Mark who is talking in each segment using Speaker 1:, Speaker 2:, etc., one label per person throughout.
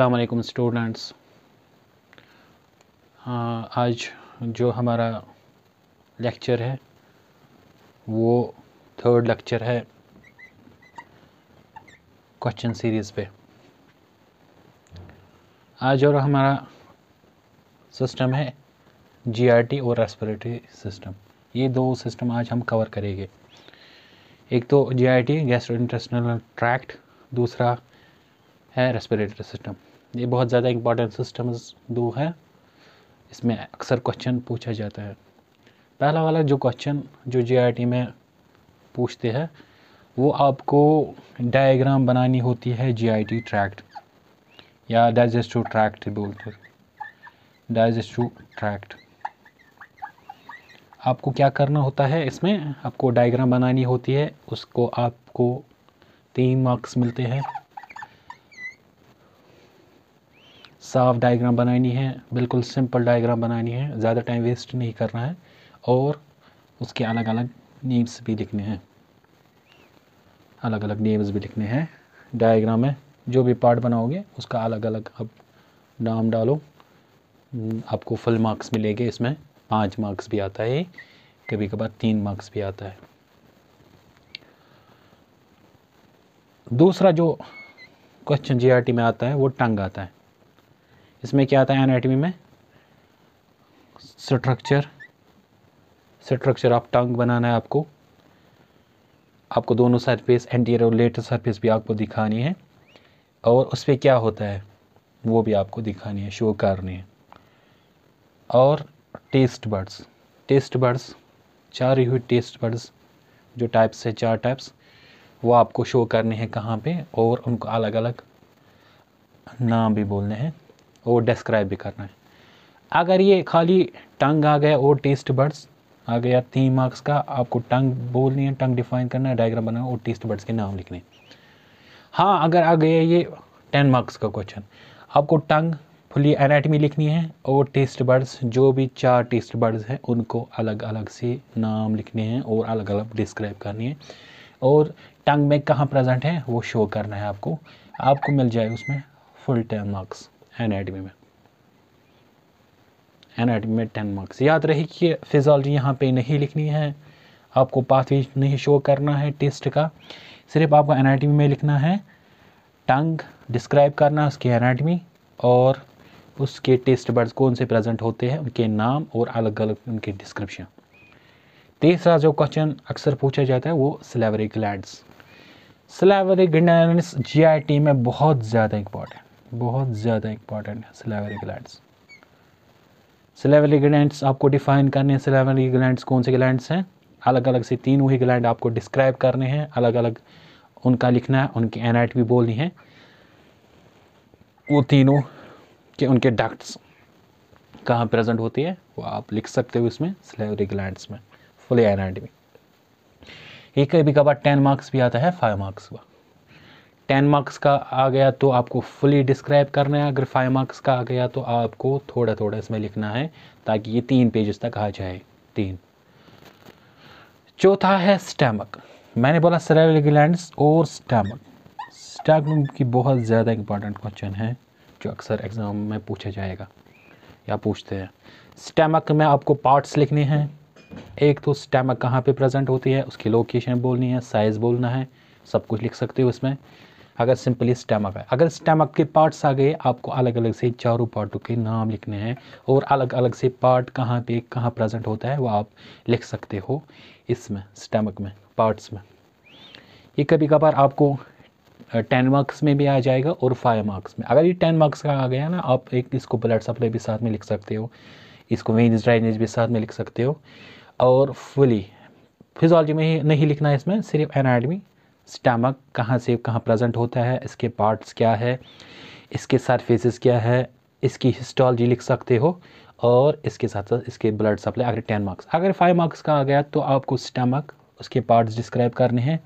Speaker 1: असलकुम students uh, आज जो हमारा लेक्चर है वो थर्ड लेक्चर है क्वेश्चन सीरीज़ पे आज और हमारा सिस्टम है जीआरटी और रेस्पिरेटरी सिस्टम ये दो सिस्टम आज हम कवर करेंगे एक तो जीआरटी आई ट्रैक्ट दूसरा है रेस्पिरेटरी सिस्टम ये बहुत ज़्यादा इम्पॉर्टेंट सिस्टम्स दो हैं इसमें अक्सर क्वेश्चन पूछा जाता है पहला वाला जो क्वेश्चन जो जे में पूछते हैं वो आपको डायग्राम बनानी होती है जी ट्रैक्ट या डाइजेस्टिव ट्रैक्ट बोलते डाइजेस्टिव ट्रैक्ट आपको क्या करना होता है इसमें आपको डायग्राम बनानी होती है उसको आपको तीन मार्क्स मिलते हैं साफ डायग्राम बनानी है बिल्कुल सिंपल डायग्राम बनानी है ज़्यादा टाइम वेस्ट नहीं करना है और उसके अलग अलग नेम्स भी लिखने हैं अलग अलग नेम्स भी लिखने हैं डायग्राम में जो भी पार्ट बनाओगे उसका अलग अलग आप नाम डालो हम्म, आपको फुल मार्क्स मिलेंगे इसमें पाँच मार्क्स भी आता है कभी कभार तीन मार्क्स भी आता है दूसरा जो क्वेश्चन जीआरटी में आता है वो टंग आता है इसमें क्या आता है एनाटमी में स्ट्रक्चर स्ट्रक्चर ऑफ टंग बनाना है आपको आपको दोनों सरफेस एंटीरियर और लेटर सरफेस भी आपको दिखानी है और उस पर क्या होता है वो भी आपको दिखानी है शो करनी है और टेस्ट बर्ड्स टेस्ट बर्ड्स चार हुई टेस्ट बर्ड्स जो टाइप्स है चार टाइप्स वो आपको शो करने हैं कहाँ पे और उनको अलग अलग नाम भी बोलने हैं और डिस्क्राइब भी करना है अगर ये खाली टंग आ गया और टेस्ट बर्ड्स आ गया तीन मार्क्स का आपको टंग बोलनी है टंग डिफाइन करना है डायग्राम बनाना और टेस्ट बर्ड्स के नाम लिखने हाँ अगर आ गया ये टेन मार्क्स का क्वेश्चन आपको टंग फुली एनाटमी लिखनी है और टेस्ट बर्ड्स जो भी चार टेस्ट बर्ड्स हैं उनको अलग अलग से नाम लिखने हैं और अलग अलग डिस्क्राइब करनी है और टंग में कहाँ प्रेजेंट है वो शो करना है आपको आपको मिल जाए उसमें फुल टेन मार्क्स एनाटमी में एनाटमी में टेन मार्क्स याद रहे कि फिजोलॉजी यहाँ पे नहीं लिखनी है आपको पाथवे नहीं शो करना है टेस्ट का सिर्फ आपको एनाटमी में लिखना है टंग डिस्क्राइब करना है उसकी एनाटमी और उसके टेस्ट बर्ड्स कौन से प्रेजेंट होते हैं उनके नाम और अलग अलग उनके डिस्क्रिप्शन तीसरा जो क्वेश्चन अक्सर पूछा जाता है वो सिलेवरी ग्लैंड्स सिलेवरी ग्लैंड्स जी में बहुत ज़्यादा इंपॉर्टेंट बहुत ज़्यादा इंपॉर्टेंट है सिलेवरी ग्लैंड्स सिलेवरी ग्लैंड्स आपको डिफाइन करने हैं सिलेवरी ग्लैंड्स कौन से ग्लैंड्स हैं अलग अलग से तीन वही ग्लैंड आपको डिस्क्राइब करने हैं अलग अलग उनका लिखना है उनकी एनाइट भी बोलनी है वो तीनों के उनके डक्ट्स कहाँ प्रेजेंट होती है वो आप लिख सकते हो इसमें सिलेवरी ग्लैंड्स में फुली एनाइट एनाटमी एक कभी कभार टेन मार्क्स भी आता है फाइव मार्क्स का टेन मार्क्स का आ गया तो आपको फुली डिस्क्राइब करना है अगर फाइव मार्क्स का आ गया तो आपको थोड़ा थोड़ा इसमें लिखना है ताकि ये तीन पेजेस तक आ जाए तीन चौथा है स्टैमक मैंने बोला सरेवल ग्लैंड्स और स्टैमक स्टैम की बहुत ज़्यादा इंपॉर्टेंट क्वेश्चन है जो अक्सर एग्ज़ाम में पूछा जाएगा या पूछते हैं स्टैमक में आपको पार्ट्स लिखने हैं एक तो स्टैमक कहाँ पे प्रेजेंट होती है उसकी लोकेशन बोलनी है साइज़ बोलना है सब कुछ लिख सकते हो इसमें अगर सिंपली स्टमक है अगर स्टमक के पार्ट्स आ गए आपको अलग अलग से चारों पार्टों के नाम लिखने हैं और अलग अलग से पार्ट कहाँ पे कहाँ प्रेजेंट होता है वो आप लिख सकते हो इसमें स्टमक में पार्ट्स में ये कभी कभार आपको टेन मार्क्स में भी आ जाएगा और फाइव मार्क्स में अगर ये टेन मार्क्स का आ गया ना आप एक इसको ब्लड सप्लाई भी साथ में लिख सकते हो इसको वेन्स ड्राइनेज भी साथ में लिख सकते हो और फुली फिजोलॉजी में ही नहीं लिखना है इसमें सिर्फ एनाटमी स्टमक कहाँ से कहाँ प्रेजेंट होता है इसके पार्ट्स क्या है इसके सरफेसेस क्या है इसकी हिस्टोलॉजी लिख सकते हो और इसके साथ साथ इसके ब्लड सप्लाई अगर टेन मार्क्स अगर फाइव मार्क्स का आ गया तो आपको स्टमक उसके पार्ट्स डिस्क्राइब करने हैं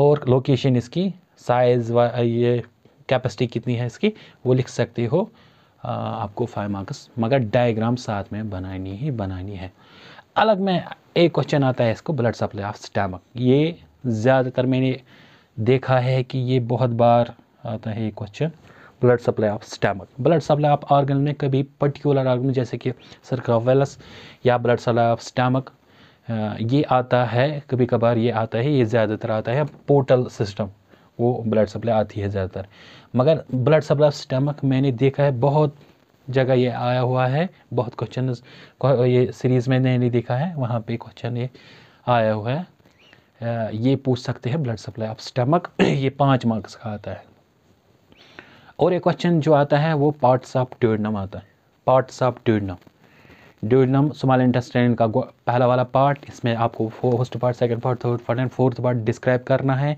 Speaker 1: और लोकेशन इसकी साइज़ ये कैपेसिटी कितनी है इसकी वो लिख सकते हो आपको फाइव मार्क्स मगर डायग्राम साथ में बनानी ही बनानी है अलग में एक क्वेश्चन आता है इसको ब्लड सप्लाई ऑफ स्टमक ये ज़्यादातर मैंने देखा है कि ये बहुत बार आता है question blood supply of stomach blood supply of organ में कभी पर्टिकुलर ऑर्गन जैसे कि सरकावेलस या ब्लड सप्लाई ऑफ स्टमक ये आता है कभी कभार ये आता है ये ज़्यादातर आता है पोर्टल सिस्टम वो ब्लड सप्लाई आती है ज़्यादातर मगर ब्लड सप्लाई ऑफ स्टमक मैंने देखा है बहुत जगह ये आया हुआ है बहुत क्वेश्चन ये सीरीज़ में मैंने देखा है वहाँ पे क्वेश्चन ये आया हुआ है ये पूछ सकते हैं ब्लड सप्लाई ऑफ स्टमक ये पाँच मार्क्स का आता है और एक क्वेश्चन जो आता है वो पार्ट्स ऑफ ट्यूडनम आता है parts of duodenum duodenum small intestine का पहला वाला पार्ट इसमें आपको first part second part third part and fourth part describe करना है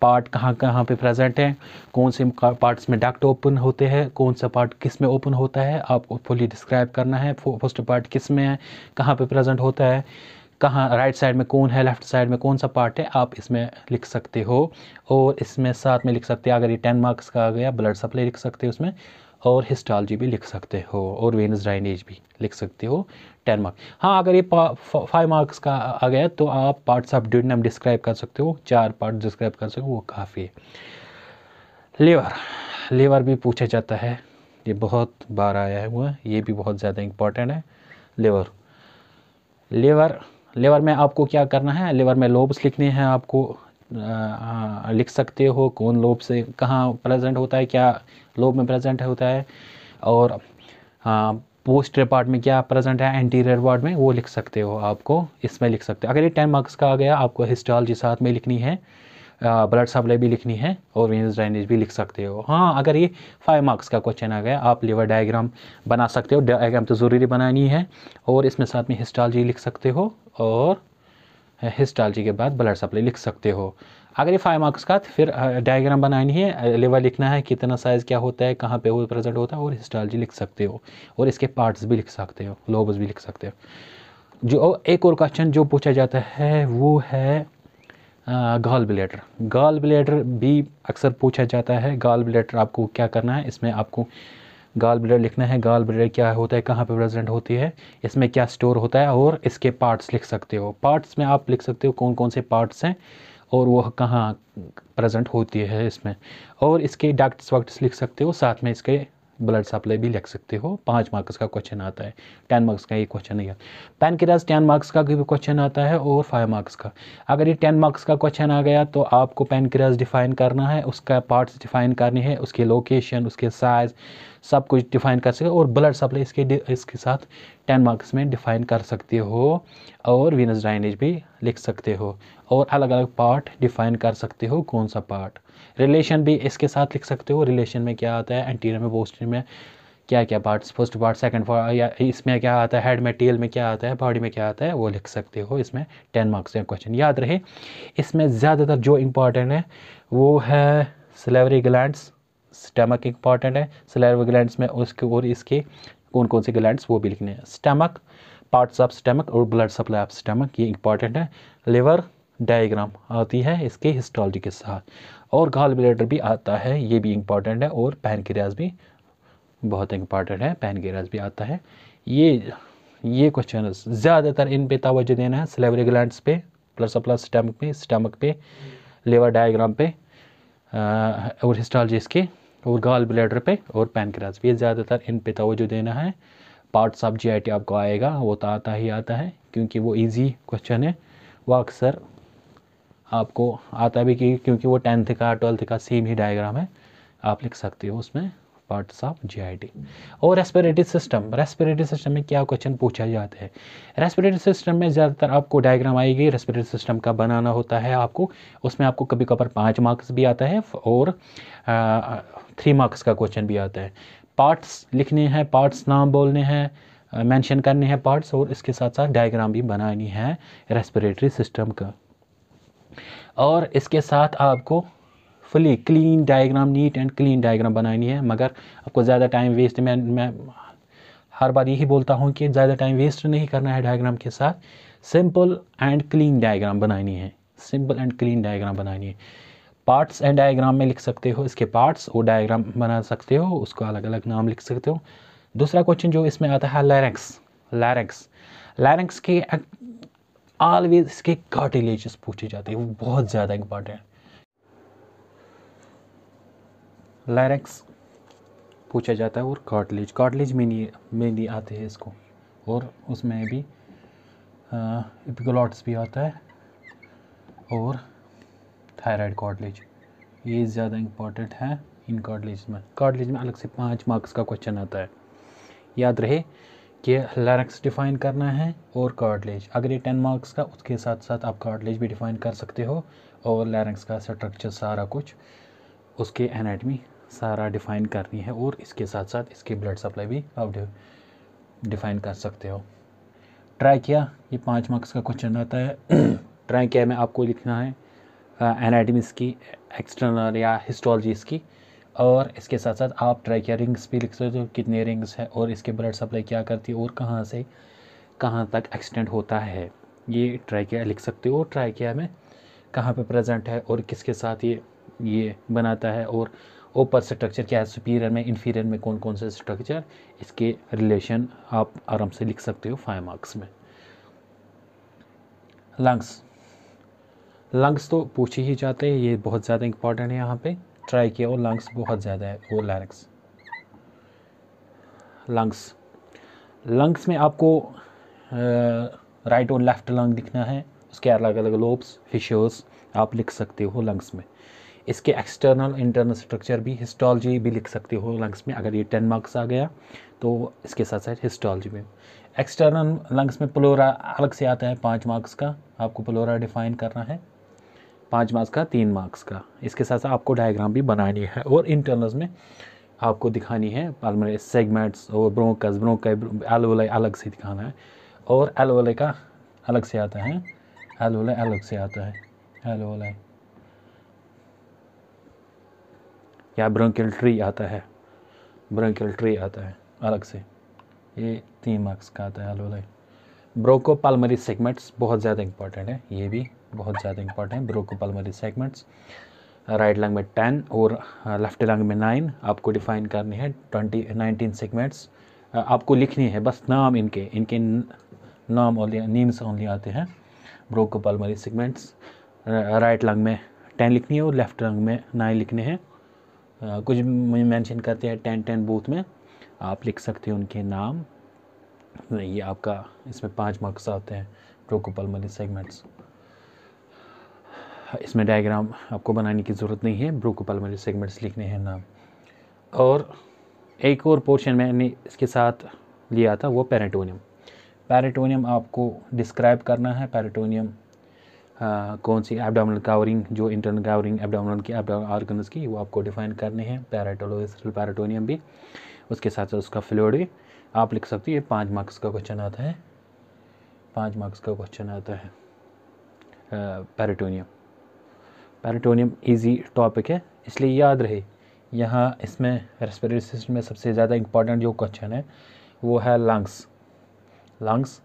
Speaker 1: पार्ट कहाँ कहाँ पे प्रेजेंट है कौन से पार्ट्स में डक्ट ओपन होते हैं कौन सा पार्ट किस में ओपन होता है आपको फुली डिस्क्राइब करना है फर्स्ट पार्ट किस में है कहाँ पे प्रेजेंट होता है कहाँ राइट साइड में कौन है लेफ़्ट साइड में कौन सा पार्ट है आप इसमें लिख सकते हो और इसमें साथ में लिख सकते हैं अगर ये टेन मार्क्स का आ गया ब्लड सप्लाई लिख सकते हो उसमें और हिस्टॉलजी भी लिख सकते हो और वेनस ड्राइनेज भी लिख सकते हो टेन मार्क्स हाँ अगर ये फाइव मार्क्स का आ गया तो आप पार्ट्स ऑफ ड्यूडनम डिस्क्राइब कर सकते हो चार पार्ट डिस्क्राइब कर सकते हो वो काफ़ी है लेवर लेवर भी पूछा जाता है ये बहुत बार आया हुआ है ये भी बहुत ज़्यादा इम्पॉर्टेंट है लेवर लेवर लेवर में आपको क्या करना है लेवर में लोब्स लिखने हैं आपको आ, लिख सकते हो कौन लोब से कहाँ प्रेजेंट होता है क्या लोब में प्रेजेंट होता है और आ, रिपार्ट में क्या प्रेजेंट है एंटीरियर वार्ड में वो लिख सकते हो आपको इसमें लिख सकते हो अगर ये टेन मार्क्स का आ गया आपको हिस्टोलॉजी साथ में लिखनी है ब्लड सप्लाई भी लिखनी है और वेंस ड्रेनेज भी लिख सकते हो हाँ अगर ये फाइव मार्क्स का क्वेश्चन आ गया आप लिवर डायग्राम बना सकते हो डायग्राम तो ज़रूरी बनानी है और इसमें साथ में हिस्टॉलॉजी लिख सकते हो और हिस्टालजी के बाद ब्लड सप्लाई लिख सकते हो अगर ये फाइव मार्क्स का फिर डायग्राम बनानी है लेवल लिखना है कितना साइज़ क्या होता है कहाँ पे वो प्रेजेंट होता है और हिस्टालजी लिख सकते हो और इसके पार्ट्स भी लिख सकते हो लोबस भी लिख सकते हो जो एक और क्वेश्चन जो पूछा जाता है वो है गाल ब्लेडर गाल ब्लेडर भी अक्सर पूछा जाता है गाल ब्लेडर आपको क्या करना है इसमें आपको गाल ब्लेडर लिखना है गाल ब्लेडर क्या होता है कहाँ पे प्रेजेंट होती है इसमें क्या स्टोर होता है और इसके पार्ट्स लिख सकते हो पार्ट्स में आप लिख सकते हो कौन कौन से पार्ट्स हैं और वह कहाँ प्रेजेंट होती है इसमें और इसके डक्ट्स वक्ट्स लिख सकते हो साथ में इसके ब्लड सप्लाई भी लिख सकते हो पाँच मार्क्स का क्वेश्चन आता है टेन मार्क्स का ये क्वेश्चन नहीं है पैनक्रियाज टेन मार्क्स का भी क्वेश्चन आता है और फाइव मार्क्स का अगर ये टेन मार्क्स का क्वेश्चन आ गया तो आपको पैनक्रियाज डिफाइन करना है उसका पार्ट्स डिफाइन करनी है उसके लोकेशन उसके साइज़ सब कुछ डिफाइन कर सकते हो और ब्लड सप्लाई इसके इसके साथ टेन मार्क्स में डिफाइन कर सकते हो और वीनस ड्राइनेज भी लिख सकते हो और अलग अलग पार्ट डिफाइन कर सकते हो कौन सा पार्ट रिलेशन भी इसके साथ लिख सकते हो रिलेशन में क्या आता है एंटीरियर में पोस्टीरियर में क्या क्या parts first part second part या इसमें क्या आता है हेड में टेल में क्या आता है बॉडी में क्या आता है वो लिख सकते हो इसमें टेन मार्क्स या क्वेश्चन याद रहे इसमें ज़्यादातर जो इम्पॉर्टेंट है वो है सिलेवरी ग्लैंड स्टमक इम्पॉर्टेंट है सिलेवरी ग्लैंड्स में उसके और इसके कौन कौन से ग्लैंड्स वो भी लिखने हैं स्टमक पार्ट्स ऑफ स्टमक और ब्लड सप्लाई ऑफ स्टमक ये इंपॉर्टेंट है लिवर डायग्राम आती है इसके हिस्टोलॉजी के साथ और गाल ब्लेडर भी आता है ये भी इम्पॉर्टेंट है और पैनक्रियाज भी बहुत इम्पॉर्टेंट है पैनक्रियाज भी आता है ये ये क्वेश्चन ज़्यादातर इन पे तोज्जो देना है सिलेवरी ग्लैंड पे प्लस प्लस स्टमक पे स्टमक पे लेवर डायग्राम पे आ, और हिस्टोलॉजी इसके और गाल ब्लेडर पे और पैनक्रियाज पे ज़्यादातर इन पे तोज्जो देना है पार्ट्स ऑफ जी आपको आएगा वो तो आता ही आता है क्योंकि वो ईजी क्वेश्चन है वो अक्सर आपको आता भी कि क्योंकि वो टेंथ का ट्वेल्थ का सेम ही डायग्राम है आप लिख सकते हो उसमें पार्ट्स ऑफ जीआईटी और रेस्पिरेटरी सिस्टम रेस्पिरेटरी सिस्टम में क्या क्वेश्चन पूछा जाता है रेस्पिरेटरी सिस्टम में ज़्यादातर आपको डायग्राम आएगी रेस्पिरेटरी सिस्टम का बनाना होता है आपको उसमें आपको कभी कभार पाँच मार्क्स भी आता है और थ्री मार्क्स का क्वेश्चन भी आता है पार्ट्स लिखने हैं पार्ट्स नाम बोलने हैं मेंशन करने हैं पार्ट्स और इसके साथ साथ डायग्राम भी बनानी है रेस्पिरेटरी सिस्टम का और इसके साथ आपको fully clean diagram neat and clean diagram बनानी है मगर आपको ज़्यादा टाइम वेस्ट मैं मैं हर बार यही बोलता हूँ कि ज़्यादा टाइम वेस्ट नहीं करना है डायग्राम के साथ सिंपल एंड क्लीन डायग्राम बनानी है सिंपल एंड क्लीन डायग्राम बनानी है पार्ट्स एंड डायग्राम में लिख सकते हो इसके पार्ट्स और डायग्राम बना सकते हो उसको अलग अलग नाम लिख सकते हो दूसरा क्वेश्चन जो इसमें आता है लैरेंक्स लैरेंक्स लैरेंक्स के ऑलवेज इसके कार्टिलेजेस पूछे जाते हैं वो बहुत ज़्यादा इम्पॉर्टेंट लैरक्स पूछा जाता है और कार्टिलेज कार्टिलेज में नहीं में नहीं आते हैं इसको और उसमें भी इपिकलॉट्स भी आता है और थायराइड कार्टिलेज ये ज़्यादा इम्पॉर्टेंट है इन कार्टिलेज में कार्टिलेज में अलग से पाँच मार्क्स का क्वेश्चन आता है याद रहे कि लैरक्स डिफ़ाइन करना है और कार्डलेज अगर ये टेन मार्क्स का उसके साथ साथ आप कार्डलेज भी डिफ़ाइन कर सकते हो और लैरक्स का स्ट्रक्चर सारा कुछ उसके एनाटमी सारा डिफ़ाइन करनी है और इसके साथ साथ इसकी ब्लड सप्लाई भी आप डिफ़ाइन कर सकते हो ट्राई किया ये पाँच मार्क्स का क्वेश्चन आता है ट्राई किया में आपको लिखना है एनाटमी की एक्सटर्नल या हिस्टोलॉजी इसकी और इसके साथ साथ आप ट्राई किया रिंग्स भी लिख सकते हो कितने रिंग्स हैं और इसके ब्लड सप्लाई क्या करती है और कहाँ से कहाँ तक एक्सटेंड होता है ये ट्राई किया लिख सकते हो ट्राई किया में कहाँ पे प्रेजेंट है और किसके साथ ये ये बनाता है और ऊपर स्ट्रक्चर क्या है सुपीरियर में इन्फीरियर में कौन कौन से स्ट्रक्चर इसके रिलेशन आप आराम से लिख सकते हो फाइव मार्क्स में लंग्स लंग्स तो पूछे ही जाते हैं ये बहुत ज़्यादा इंपॉर्टेंट है यहाँ पे ट्राई किया और लंग्स बहुत ज़्यादा है वो लैरिक्स लंग्स लंग्स में आपको राइट और लेफ़्ट लंग दिखना है उसके अलग अलग लोब्स फिशर्स आप लिख सकते हो लंग्स में इसके एक्सटर्नल इंटरनल स्ट्रक्चर भी हिस्टोलॉजी भी लिख सकते हो लंग्स में अगर ये टेन मार्क्स आ गया तो इसके साथ साथ हिस्टोलॉजी में एक्सटर्नल लंग्स में प्लोरा अलग से आता है पाँच मार्क्स का आपको प्लोरा डिफाइन करना है पाँच मार्क्स का तीन मार्क्स का इसके साथ साथ आपको डायग्राम भी बनानी है और इंटरनल्स में आपको दिखानी है पालमरी सेगमेंट्स और ब्रोंकस ब्रोंकाई एलवलाई अलग से दिखाना है और एलवलाई का अलग से आता है एलवलाई अलग से आता है एलवलाई या ब्रोकल ट्री आता है ब्रोकल ट्री आता है अलग से ये तीन मार्क्स का आता है एलवलाई ब्रोको पालमरी सेगमेंट्स बहुत ज़्यादा इंपॉर्टेंट है ये भी बहुत ज़्यादा important bronchopulmonary segments right lung में टेन और लेफ्ट uh, लंग में नाइन आपको डिफाइन करनी है ट्वेंटी नाइनटीन सेगमेंट्स आपको लिखनी है बस नाम इनके इनके नाम ओनली नीम्स ओनली आते हैं bronchopulmonary segments right lung में टेन लिखनी है और लेफ्ट लंग में नाइन लिखने हैं uh, कुछ मैंशन करते हैं टेन टेन बूथ में आप लिख सकते हो उनके नाम ये आपका इसमें पाँच मार्क्स आते हैं ब्रोको मनी सेगमेंट्स इसमें डायग्राम आपको बनाने की ज़रूरत नहीं है ब्रोकोपल्मरी सेगमेंट्स लिखने हैं नाम और एक और पोर्शन मैंने इसके साथ लिया था वो पैरेटोनियम पैरेटोनियम आपको डिस्क्राइब करना है पैरेटोनियम कौन सी एबडामिनल कावरिंग जो इंटरनल कावरिंग एबडामिनल की ऑर्गन्स की वो आपको डिफाइन करने हैं पैराटोलोसल पैराटोनियम भी उसके साथ साथ उसका फ्लोड भी आप लिख सकते हो ये पाँच मार्क्स का क्वेश्चन आता है पाँच मार्क्स का क्वेश्चन आता है पैराटोनियम पैराटोनियम इजी टॉपिक है इसलिए याद रहे यहाँ इसमें रेस्पिरेटरी सिस्टम में सबसे ज़्यादा इम्पॉर्टेंट जो क्वेश्चन है वो है लंग्स लंग्स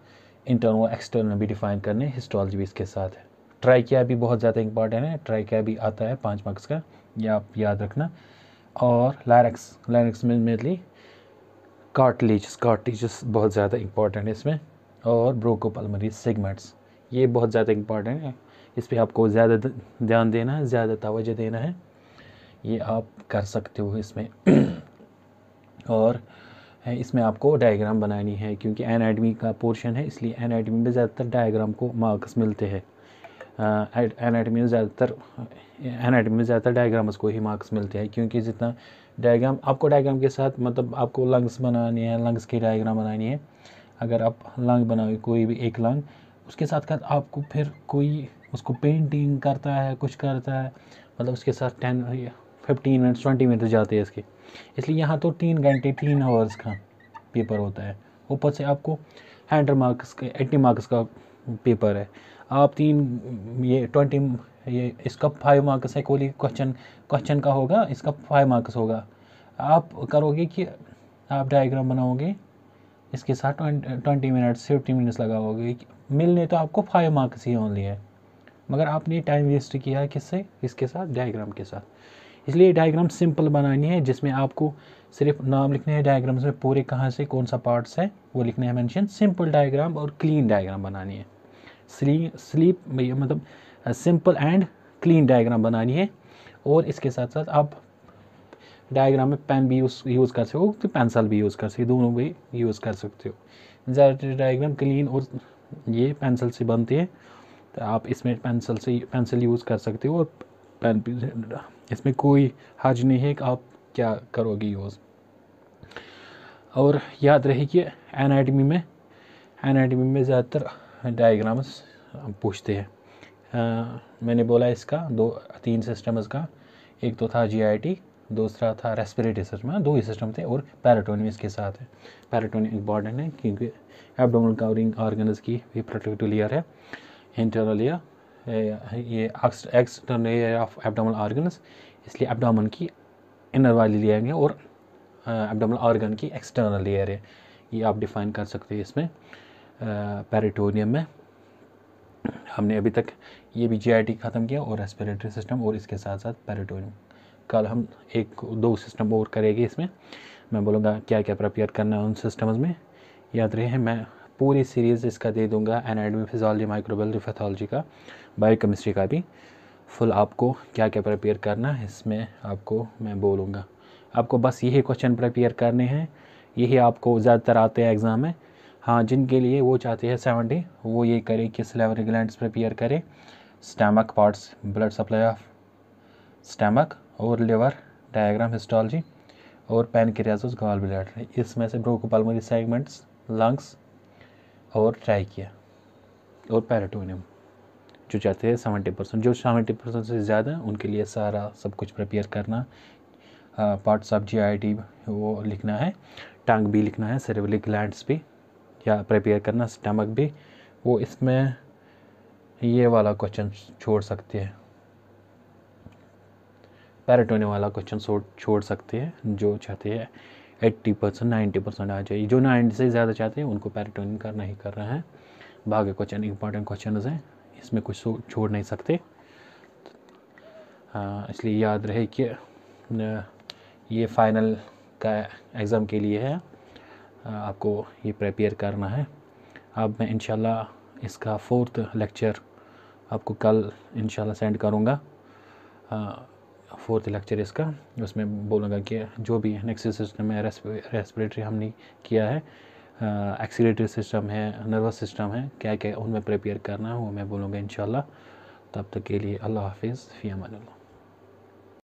Speaker 1: इंटरनल एक्सटर्नल भी डिफाइन करने हिस्टोलॉजी भी इसके साथ है ट्राई किया भी बहुत ज़्यादा इंपॉर्टेंट है ट्राई किया भी आता है पाँच मार्क्स का यह आप याद रखना और लैरक्स लैरक्स में मेनली कार्टिलेज कार्टिलेज बहुत ज़्यादा इंपॉर्टेंट है इसमें और ब्रोकोपलमरी सेगमेंट्स ये बहुत ज़्यादा इंपॉर्टेंट है इस पर आपको ज़्यादा ध्यान देना है ज़्यादा तोज्ह देना है ये आप कर सकते हो इसमें और इसमें आपको डायग्राम बनानी है क्योंकि एनाटमी का पोर्शन है इसलिए एनाटमी में ज़्यादातर डायग्राम को मार्क्स मिलते हैं एनाटमी में ज़्यादातर एनाटमी में ज़्यादातर डायग्राम्स को ही मार्क्स मिलते हैं क्योंकि जितना डायग्राम आपको डायग्राम के साथ मतलब आपको लंग्स बनानी है लंग्स की डायग्राम बनानी है अगर आप लंग बनाओ कोई भी एक लंग उसके साथ साथ आपको फिर कोई उसको पेंटिंग करता है कुछ करता है मतलब उसके साथ ten fifteen minutes twenty minutes जाते हैं इसके इसलिए यहाँ तो तीन घंटे तीन आवर्स का पेपर होता है ऊपर से आपको हंड्रेड मार्क्स का एट्टी मार्क्स का पेपर है आप तीन ये ट्वेंटी ये इसका फाइव मार्क्स है कोई क्वेश्चन क्वेश्चन का होगा इसका फाइव मार्क्स होगा आप करोगे कि आप डायग्राम बनाओगे इसके साथ ट्वेंटी मिनट्स फिफ्टी मिनट्स लगाओगे मिलने तो आपको फाइव मार्क्स ही ओनली है मगर आपने टाइम वेस्ट किया किससे इसके साथ डायग्राम के साथ इसलिए डायग्राम सिंपल बनानी है जिसमें आपको सिर्फ नाम लिखने हैं डायग्राम्स में पूरे कहाँ से कौन सा पार्ट्स है वो लिखने हैं मैंशन सिंपल डायग्राम और क्लीन डायग्राम बनानी है स्लीप मतलब सिंपल एंड क्लीन डायग्राम बनानी है और इसके साथ साथ आप डायग्राम में पेन भी यूज़ यूज़ कर सकते हो तो पेंसिल भी यूज़ कर सकते हो दोनों भी यूज़ कर सकते हो ज़्यादातर डायग्राम क्लीन और ये पेंसिल से बनते हैं तो आप इसमें पेंसिल से पेंसिल यूज़ कर सकते हो और पेन इसमें कोई हर्ज नहीं है कि आप क्या करोगे यूज़ और याद रहे कि एनाटमी में एनाटमी में ज़्यादातर डायग्राम्स पूछते हैं मैंने बोला इसका दो तीन सिस्टम्स का एक तो था जीआईटी दूसरा था रेस्पिरेटरी सिस्टम हाँ, दो ही सिस्टम थे और पैराटोनियम इसके साथ है पैराटोनियम इंपॉर्टेंट है क्योंकि एबडोमल कवरिंग ऑर्गन्स की भी प्रोटेक्टिव लेयर है इंटरनल या ये external area of abdominal organ इसलिए एबडामन की इनर वाली है और एबडामल ऑर्गन की एक्सटर्नल लेयर है ये आप डिफाइन कर सकते हैं इसमें पेरिटोनियम में हमने अभी तक ये भी जीआईटी ख़त्म किया और रेस्पिरेटरी सिस्टम और इसके साथ साथ पेरिटोनियम कल हम एक दो सिस्टम और करेंगे इसमें मैं बोलूँगा क्या क्या प्रपेयर करना है उन सिस्टम्स में याद रहे हैं मैं पूरी सीरीज़ इसका दे दूँगा एनाडमी फिजोलॉजी माइक्रोबल रिफेथोलॉजी का बायोकेमिस्ट्री का भी फुल आपको क्या क्या प्रपेयर करना है इसमें आपको मैं बोलूँगा आपको बस यही क्वेश्चन प्रपेयर करने हैं यही आपको ज़्यादातर आते हैं एग्ज़ाम में हाँ जिनके लिए वो चाहते हैं सेवेंटी वो ये करें कि सिलेवरी ग्लैंड प्रपेयर करें stomach parts blood supply of stomach और लिवर डायग्राम हिस्टोलॉजी और पेनक्रियाज गॉल ब्लैडर इसमें से ब्रोकोपल्मरी सेगमेंट्स लंग्स और ट्राई किया और पैराटोनियम जो चाहते हैं सेवेंटी परसेंट जो सेवेंटी परसेंट से ज़्यादा उनके लिए सारा सब कुछ प्रिपेयर करना parts of G I T वो लिखना है टांग भी लिखना है सेरेबली ग्लैंड्स भी या प्रिपेयर करना स्टमक भी वो इसमें ये वाला क्वेश्चन छोड़ सकते हैं पैराटोनियम वाला क्वेश्चन छोड़ सकते हैं जो चाहते हैं एट्टी परसेंट नाइन्टी परसेंट आ जाए जो नाइन्टी से ज़्यादा चाहते हैं उनको पैरिटोनिन करना ही करना है बाकी क्वेश्चन इंपॉर्टेंट क्वेश्चन हैं इसमें कुछ छोड़ नहीं सकते हाँ, इसलिए याद रहे कि ये फाइनल का एग्ज़ाम के लिए है आपको ये प्रपेयर करना है अब मैं इनशाला इसका फोर्थ लेक्चर आपको कल इनशाला सेंड करूँगा हाँ, फोर्थ लेक्चर इसका उसमें बोलूँगा कि जो भी नेक्स्ट सिस्टम है रेस्पिरेटरी हमने किया है एक्सीटरी सिस्टम है नर्वस सिस्टम है क्या क्या उनमें प्रिपेयर करना है वो मैं बोलूँगा इन तब तक के लिए अल्लाह हाफिज़ फ़ी